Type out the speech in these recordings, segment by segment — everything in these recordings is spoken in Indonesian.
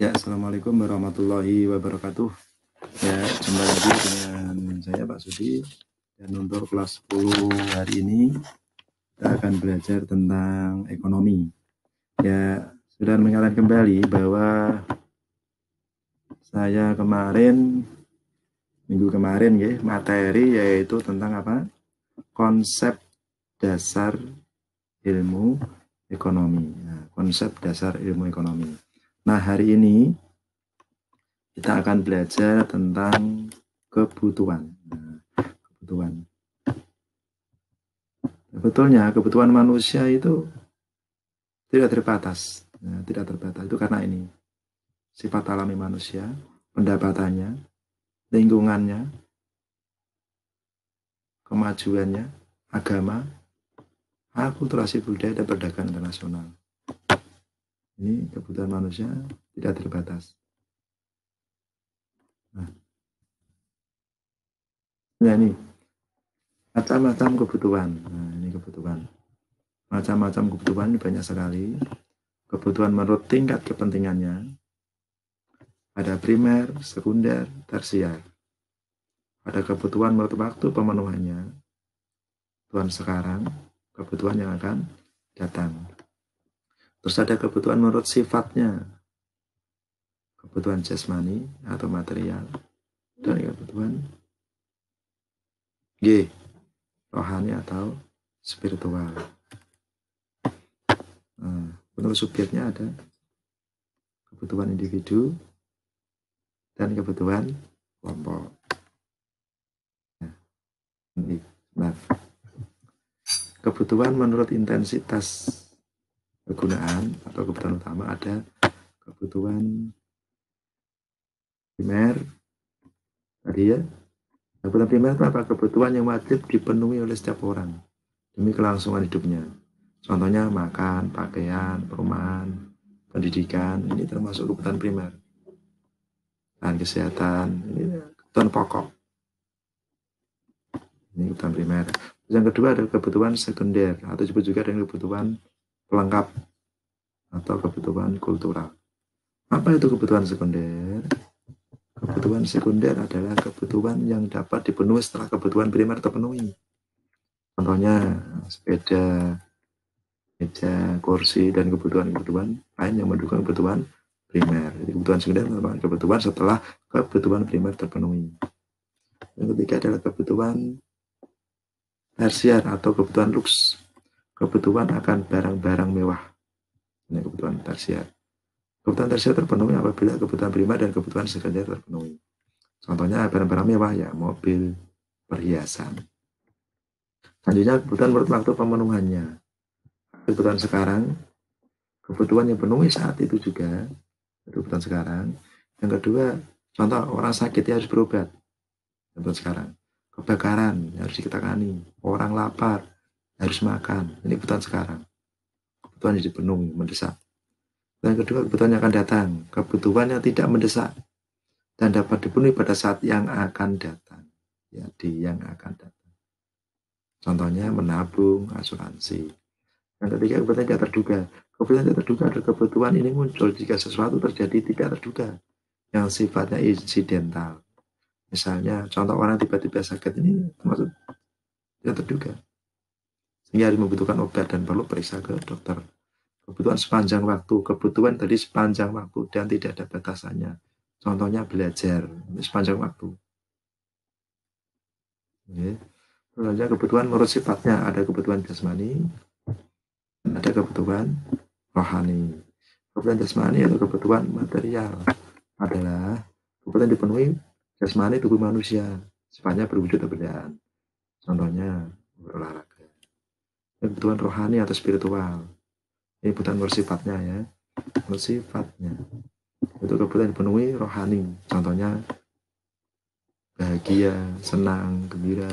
Ya, Assalamualaikum warahmatullahi wabarakatuh. Ya, jumpa lagi dengan saya Pak Sudi. Dan untuk kelas 10 hari ini, kita akan belajar tentang ekonomi. Ya, sudah mengingatkan kembali bahwa saya kemarin, minggu kemarin ya, materi yaitu tentang apa? Konsep dasar ilmu ekonomi. Ya, konsep dasar ilmu ekonomi Nah, hari ini kita akan belajar tentang kebutuhan. Nah, kebutuhan. Sebetulnya kebutuhan manusia itu tidak terbatas. Nah, tidak terbatas itu karena ini sifat alami manusia, pendapatannya, lingkungannya, kemajuannya, agama, akulturasi budaya dan perdagangan internasional ini kebutuhan manusia tidak terbatas. Nah. Ya ini macam-macam kebutuhan. Nah, ini kebutuhan. Macam-macam kebutuhan banyak sekali. Kebutuhan menurut tingkat kepentingannya. Ada primer, sekunder, tersier. Ada kebutuhan menurut waktu pemenuhannya. Tuhan sekarang, kebutuhan yang akan datang. Terus ada kebutuhan menurut sifatnya. Kebutuhan jasmani atau material. Dan kebutuhan G. Rohani atau spiritual. Nah, menurut subjeknya ada kebutuhan individu dan kebutuhan kelompok. Nah, ini, nah. Kebutuhan menurut intensitas kegunaan atau kebutuhan utama ada kebutuhan primer tadi ya kebutuhan primer itu apa kebutuhan yang wajib dipenuhi oleh setiap orang demi kelangsungan hidupnya contohnya makan pakaian perumahan pendidikan ini termasuk kebutuhan primer dan kesehatan ini kebutuhan pokok ini kebutuhan primer yang kedua adalah kebutuhan sekunder atau disebut juga dengan kebutuhan pelengkap atau kebutuhan kultural. Apa itu kebutuhan sekunder? Kebutuhan sekunder adalah kebutuhan yang dapat dipenuhi setelah kebutuhan primer terpenuhi. Contohnya sepeda, meja, kursi, dan kebutuhan-kebutuhan lain yang mendukung kebutuhan primer. Jadi kebutuhan sekunder merupakan kebutuhan setelah kebutuhan primer terpenuhi. Yang ketiga adalah kebutuhan tersier atau kebutuhan luks kebutuhan akan barang-barang mewah. Ini kebutuhan tersier. Kebutuhan tersier terpenuhi apabila kebutuhan prima dan kebutuhan sekunder terpenuhi. Contohnya barang-barang mewah ya mobil, perhiasan. Selanjutnya kebutuhan menurut waktu pemenuhannya. Kebutuhan sekarang, kebutuhan yang penuhi saat itu juga, kebutuhan sekarang. Yang kedua, contoh orang sakit ya harus berobat. Kebutuhan sekarang. Kebakaran harus ditangani. Orang lapar harus makan. Ini kebutuhan sekarang. Kebutuhan yang dipenuhi, mendesak. Dan kedua, kebutuhan yang akan datang. Kebutuhan yang tidak mendesak. Dan dapat dipenuhi pada saat yang akan datang. Ya, di yang akan datang. Contohnya menabung, asuransi. Dan ketiga, kebutuhan tidak terduga. Kebutuhan tidak terduga adalah kebutuhan ini muncul jika sesuatu terjadi tidak terduga. Yang sifatnya insidental. Misalnya, contoh orang tiba-tiba sakit ini maksud tidak terduga ini harus membutuhkan obat dan perlu periksa ke dokter. Kebutuhan sepanjang waktu, kebutuhan tadi sepanjang waktu dan tidak ada batasannya. Contohnya belajar sepanjang waktu. Ya. kebutuhan menurut sifatnya ada kebutuhan jasmani, ada kebutuhan rohani. Kebutuhan jasmani atau kebutuhan material adalah kebutuhan dipenuhi jasmani tubuh manusia, sifatnya berwujud atau Contohnya berolahraga kebutuhan rohani atau spiritual. Ini bukan bersifatnya ya, bersifatnya. Itu kebutuhan dipenuhi rohani. Contohnya bahagia, senang, gembira.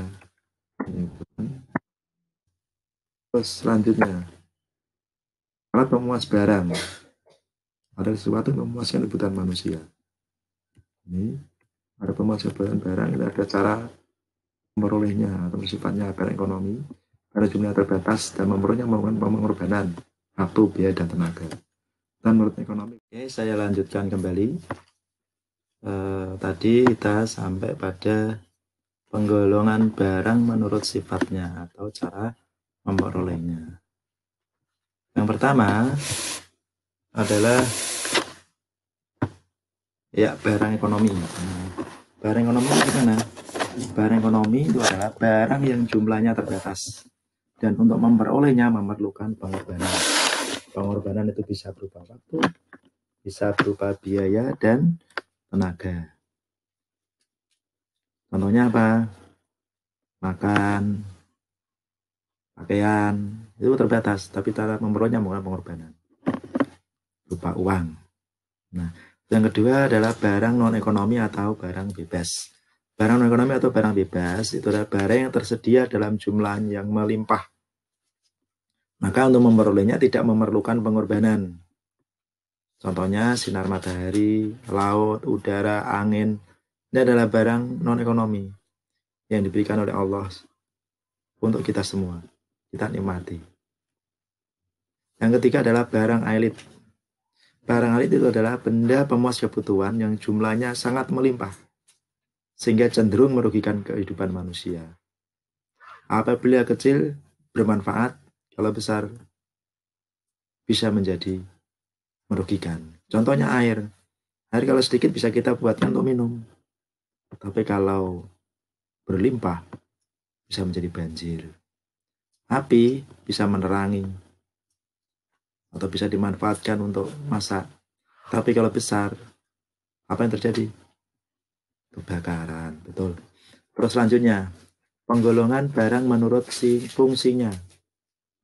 ini Terus selanjutnya, alat memuas barang. Ada sesuatu yang memuaskan kebutuhan manusia. Ini ada pemuas barang, barang, ada cara memperolehnya atau sifatnya barang ekonomi karena jumlah terbatas dan memerlukan pengorbanan waktu, biaya, dan tenaga. Dan menurut ekonomi, oke saya lanjutkan kembali. E, tadi kita sampai pada penggolongan barang menurut sifatnya atau cara memperolehnya. Yang pertama adalah ya barang ekonomi. Barang ekonomi itu mana Barang ekonomi itu adalah barang yang jumlahnya terbatas dan untuk memperolehnya memerlukan pengorbanan. Pengorbanan itu bisa berupa waktu, bisa berupa biaya dan tenaga. Contohnya apa? Makan, pakaian, itu terbatas, tapi cara memperolehnya bukan pengorbanan. Berupa uang. Nah, yang kedua adalah barang non ekonomi atau barang bebas. Barang non ekonomi atau barang bebas itu adalah barang yang tersedia dalam jumlah yang melimpah. Maka untuk memperolehnya tidak memerlukan pengorbanan. Contohnya sinar matahari, laut, udara, angin. Ini adalah barang non ekonomi yang diberikan oleh Allah untuk kita semua. Kita nikmati. Yang ketiga adalah barang elit. Barang elit itu adalah benda pemuas kebutuhan yang jumlahnya sangat melimpah sehingga cenderung merugikan kehidupan manusia. Apabila kecil bermanfaat, kalau besar bisa menjadi merugikan. Contohnya air. Air kalau sedikit bisa kita buatkan untuk minum. Tapi kalau berlimpah bisa menjadi banjir. Api bisa menerangi atau bisa dimanfaatkan untuk masak. Tapi kalau besar, apa yang terjadi? Kebakaran, betul. Terus selanjutnya, penggolongan barang menurut si fungsinya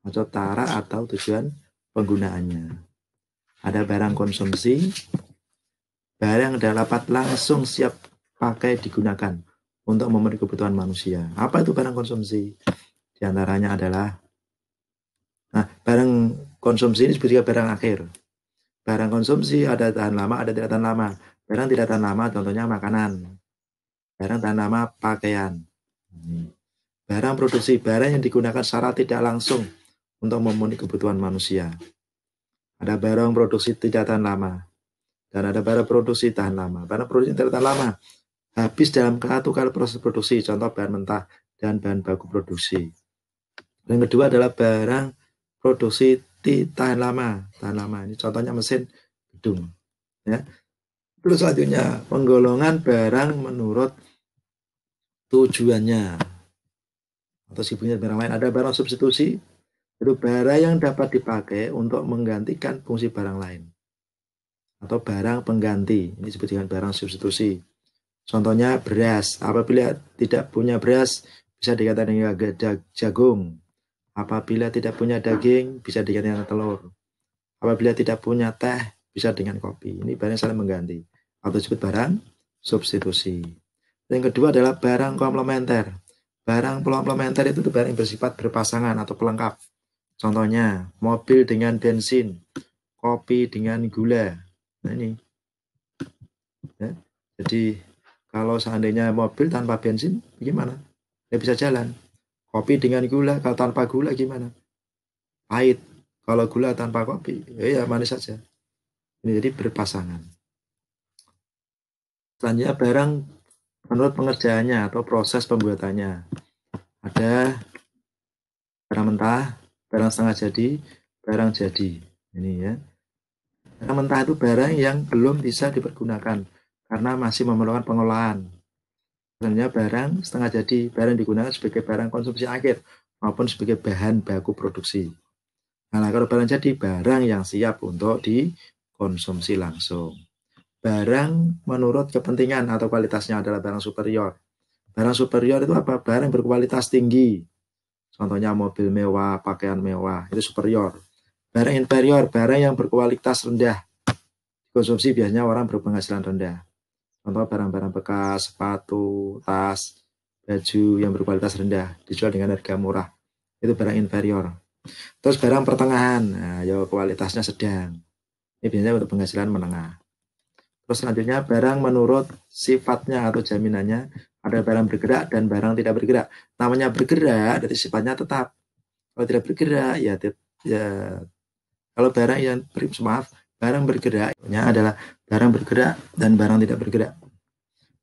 atau tara atau tujuan penggunaannya. Ada barang konsumsi, barang yang dapat langsung siap pakai digunakan untuk memenuhi kebutuhan manusia. Apa itu barang konsumsi? Diantaranya adalah nah, barang konsumsi ini seperti barang akhir. Barang konsumsi ada tahan lama, ada tidak tahan lama. Barang tidak tahan lama contohnya makanan. Barang dan nama pakaian. Hmm. Barang produksi barang yang digunakan secara tidak langsung untuk memenuhi kebutuhan manusia. Ada barang produksi tidak tahan lama. Dan ada barang produksi tahan lama. Barang produksi tidak tahan lama. Habis dalam satu kali proses produksi, contoh bahan mentah dan bahan baku produksi. Yang kedua adalah barang produksi tahan lama. Tahan lama. Ini contohnya mesin gedung. Ya. Terus selanjutnya penggolongan barang menurut tujuannya. Atau punya barang lain. Ada barang substitusi, itu barang yang dapat dipakai untuk menggantikan fungsi barang lain. Atau barang pengganti. Ini disebut dengan barang substitusi. Contohnya beras. Apabila tidak punya beras, bisa dikatakan dengan jagung. Apabila tidak punya daging, bisa dikatakan telur. Apabila tidak punya teh, bisa dengan kopi. Ini barang saling mengganti atau disebut barang substitusi. Yang kedua adalah barang komplementer. Barang komplementer itu barang yang bersifat berpasangan atau pelengkap. Contohnya, mobil dengan bensin, kopi dengan gula. Nah ini. Ya. Jadi kalau seandainya mobil tanpa bensin, gimana? Tidak ya, bisa jalan. Kopi dengan gula, kalau tanpa gula gimana? Pahit. Kalau gula tanpa kopi, ya, ya manis saja. Ini jadi berpasangan. Selanjutnya barang menurut pengerjaannya atau proses pembuatannya. Ada barang mentah, barang setengah jadi, barang jadi. Ini ya. Barang mentah itu barang yang belum bisa dipergunakan karena masih memerlukan pengolahan. Sebenarnya barang setengah jadi, barang digunakan sebagai barang konsumsi akhir maupun sebagai bahan baku produksi. Nah, kalau barang jadi, barang yang siap untuk dikonsumsi langsung barang menurut kepentingan atau kualitasnya adalah barang superior. Barang superior itu apa? Barang berkualitas tinggi. Contohnya mobil mewah, pakaian mewah, itu superior. Barang inferior, barang yang berkualitas rendah. Konsumsi biasanya orang berpenghasilan rendah. Contoh barang-barang bekas, sepatu, tas, baju yang berkualitas rendah dijual dengan harga murah. Itu barang inferior. Terus barang pertengahan, nah, ya kualitasnya sedang. Ini biasanya untuk penghasilan menengah. Terus selanjutnya barang menurut sifatnya atau jaminannya ada barang bergerak dan barang tidak bergerak. Namanya bergerak dari sifatnya tetap. Kalau tidak bergerak ya, ya kalau barang yang maaf barang bergeraknya adalah barang bergerak dan barang tidak bergerak.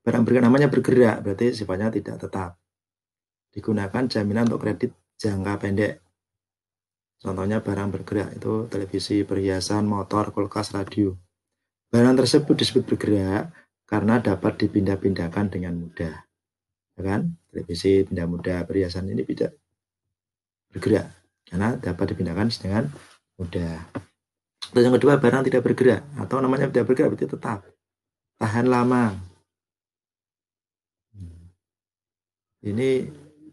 Barang bergerak namanya bergerak berarti sifatnya tidak tetap. Digunakan jaminan untuk kredit jangka pendek. Contohnya barang bergerak itu televisi, perhiasan, motor, kulkas, radio. Barang tersebut disebut bergerak karena dapat dipindah-pindahkan dengan mudah. Ya kan? Televisi pindah mudah, perhiasan ini tidak bergerak karena dapat dipindahkan dengan mudah. Terus yang kedua, barang tidak bergerak atau namanya tidak bergerak berarti tetap. Tahan lama. Hmm. Ini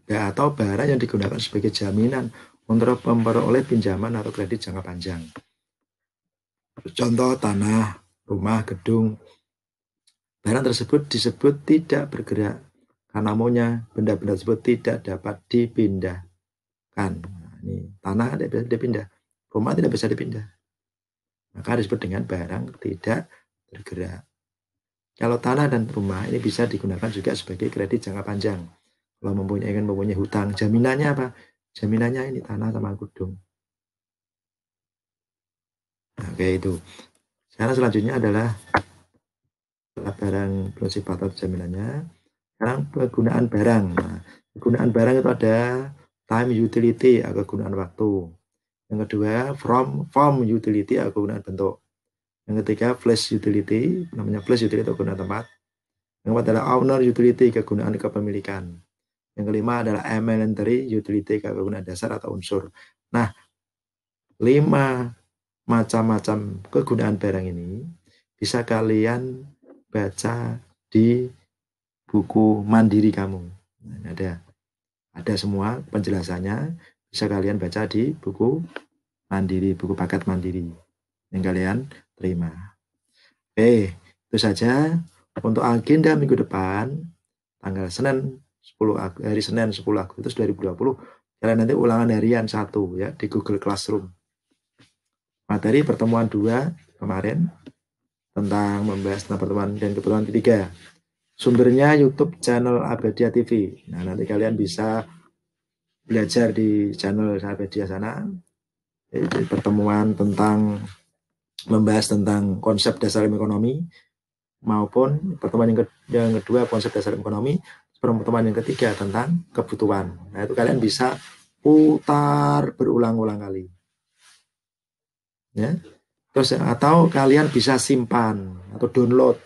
ya, atau barang yang digunakan sebagai jaminan untuk memperoleh pinjaman atau kredit jangka panjang. Contoh tanah, rumah, gedung. Barang tersebut disebut tidak bergerak karena maunya benda-benda tersebut tidak dapat dipindahkan. Nah, ini tanah tidak bisa dipindah, rumah tidak bisa dipindah. Maka disebut dengan barang tidak bergerak. Kalau tanah dan rumah ini bisa digunakan juga sebagai kredit jangka panjang. Kalau mempunyai ingin mempunyai hutang, jaminannya apa? Jaminannya ini tanah sama gedung. Oke nah, itu. Sekarang selanjutnya adalah barang bersifat atau jaminannya. Sekarang penggunaan barang. Nah, penggunaan barang itu ada time utility atau kegunaan waktu. Yang kedua from form utility atau kegunaan bentuk. Yang ketiga flash utility, namanya flash utility atau kegunaan tempat. Yang keempat adalah owner utility, kegunaan kepemilikan. Yang kelima adalah elementary utility, kegunaan dasar atau unsur. Nah, lima macam-macam kegunaan barang ini bisa kalian baca di buku mandiri kamu. Nah, ada ada semua penjelasannya bisa kalian baca di buku mandiri, buku paket mandiri yang kalian terima. Oke, itu saja untuk agenda minggu depan tanggal Senin 10 hari Senin 10 Agustus 2020 kalian nanti ulangan harian satu ya di Google Classroom materi pertemuan dua kemarin tentang membahas tentang pertemuan dan kebutuhan ketiga. Sumbernya YouTube channel Abedia TV. Nah, nanti kalian bisa belajar di channel Abedia sana. Jadi, pertemuan tentang membahas tentang konsep dasar ekonomi maupun pertemuan yang, ke, yang kedua konsep dasar ekonomi, pertemuan yang ketiga tentang kebutuhan. Nah, itu kalian bisa putar berulang-ulang kali ya terus atau kalian bisa simpan atau download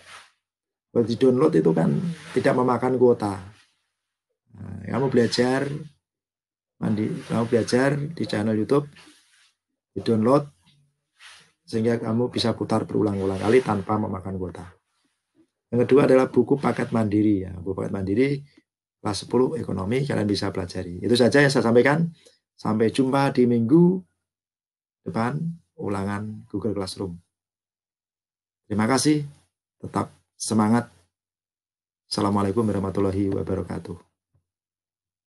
kalau di download itu kan tidak memakan kuota nah, kamu belajar mandi kamu belajar di channel YouTube di download sehingga kamu bisa putar berulang-ulang kali tanpa memakan kuota. Yang kedua adalah buku paket mandiri ya. Buku paket mandiri kelas 10 ekonomi kalian bisa pelajari. Itu saja yang saya sampaikan. Sampai jumpa di minggu depan ulangan Google Classroom. Terima kasih, tetap semangat. Assalamualaikum warahmatullahi wabarakatuh.